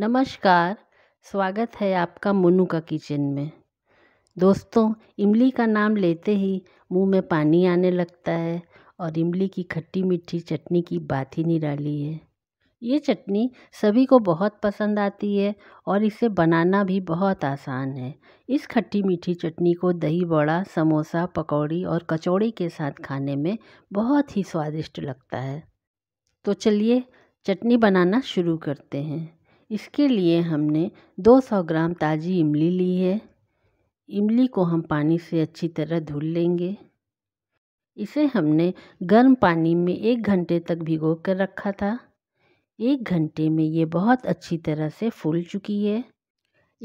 नमस्कार स्वागत है आपका मोनू का किचन में दोस्तों इमली का नाम लेते ही मुंह में पानी आने लगता है और इमली की खट्टी मीठी चटनी की बात ही निराली है ये चटनी सभी को बहुत पसंद आती है और इसे बनाना भी बहुत आसान है इस खट्टी मीठी चटनी को दही बड़ा समोसा पकौड़ी और कचौड़ी के साथ खाने में बहुत ही स्वादिष्ट लगता है तो चलिए चटनी बनाना शुरू करते हैं इसके लिए हमने 200 ग्राम ताज़ी इमली ली है इमली को हम पानी से अच्छी तरह धुल लेंगे इसे हमने गर्म पानी में एक घंटे तक भिगो कर रखा था एक घंटे में ये बहुत अच्छी तरह से फूल चुकी है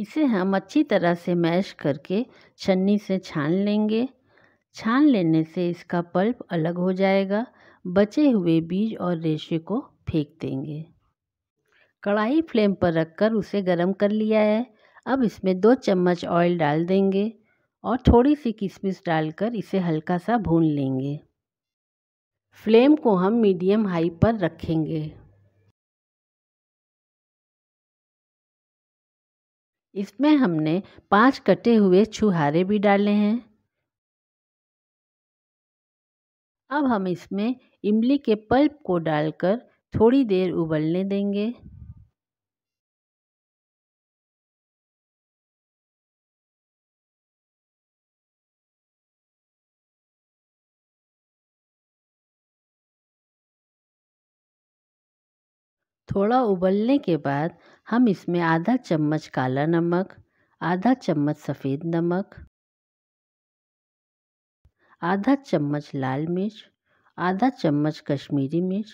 इसे हम अच्छी तरह से मैश करके छन्नी से छान लेंगे छान लेने से इसका पल्प अलग हो जाएगा बचे हुए बीज और रेशे को फेंक देंगे कढ़ाई फ्लेम पर रखकर उसे गर्म कर लिया है अब इसमें दो चम्मच ऑयल डाल देंगे और थोड़ी सी किशमिश डालकर इसे हल्का सा भून लेंगे फ्लेम को हम मीडियम हाई पर रखेंगे इसमें हमने पांच कटे हुए छुहारे भी डाले हैं अब हम इसमें इमली के पल्प को डालकर थोड़ी देर उबलने देंगे थोड़ा उबलने के बाद हम इसमें आधा चम्मच काला नमक आधा चम्मच सफ़ेद नमक आधा चम्मच लाल मिर्च आधा चम्मच कश्मीरी मिर्च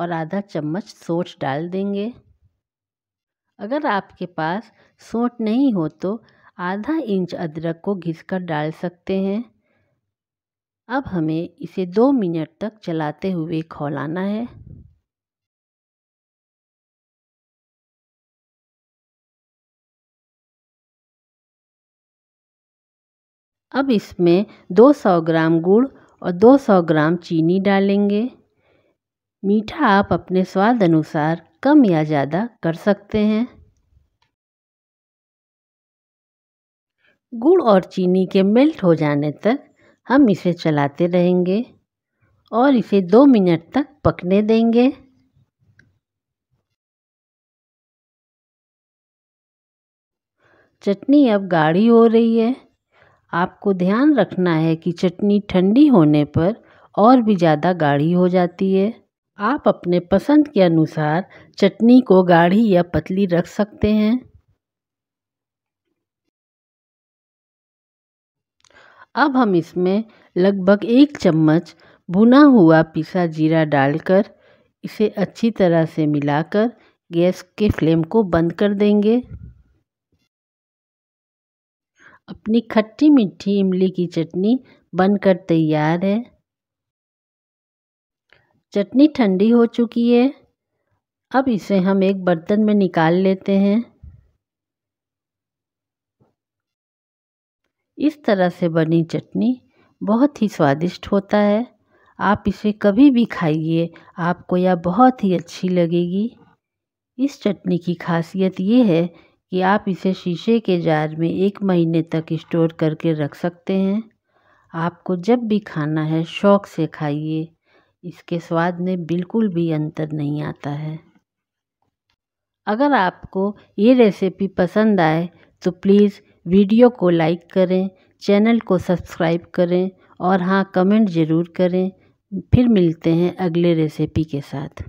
और आधा चम्मच सोच डाल देंगे अगर आपके पास सोट नहीं हो तो आधा इंच अदरक को घिस कर डाल सकते हैं अब हमें इसे दो मिनट तक चलाते हुए खौलाना है अब इसमें 200 ग्राम गुड़ और 200 ग्राम चीनी डालेंगे मीठा आप अपने स्वाद अनुसार कम या ज़्यादा कर सकते हैं गुड़ और चीनी के मेल्ट हो जाने तक हम इसे चलाते रहेंगे और इसे दो मिनट तक पकने देंगे चटनी अब गाढ़ी हो रही है आपको ध्यान रखना है कि चटनी ठंडी होने पर और भी ज़्यादा गाढ़ी हो जाती है आप अपने पसंद के अनुसार चटनी को गाढ़ी या पतली रख सकते हैं अब हम इसमें लगभग एक चम्मच भुना हुआ पिसा जीरा डालकर इसे अच्छी तरह से मिलाकर गैस के फ्लेम को बंद कर देंगे अपनी खट्टी मीठी इमली की चटनी बनकर तैयार है चटनी ठंडी हो चुकी है अब इसे हम एक बर्तन में निकाल लेते हैं इस तरह से बनी चटनी बहुत ही स्वादिष्ट होता है आप इसे कभी भी खाइए आपको यह बहुत ही अच्छी लगेगी इस चटनी की खासियत ये है कि आप इसे शीशे के जार में एक महीने तक स्टोर करके रख सकते हैं आपको जब भी खाना है शौक़ से खाइए इसके स्वाद में बिल्कुल भी अंतर नहीं आता है अगर आपको ये रेसिपी पसंद आए तो प्लीज़ वीडियो को लाइक करें चैनल को सब्सक्राइब करें और हाँ कमेंट ज़रूर करें फिर मिलते हैं अगले रेसिपी के साथ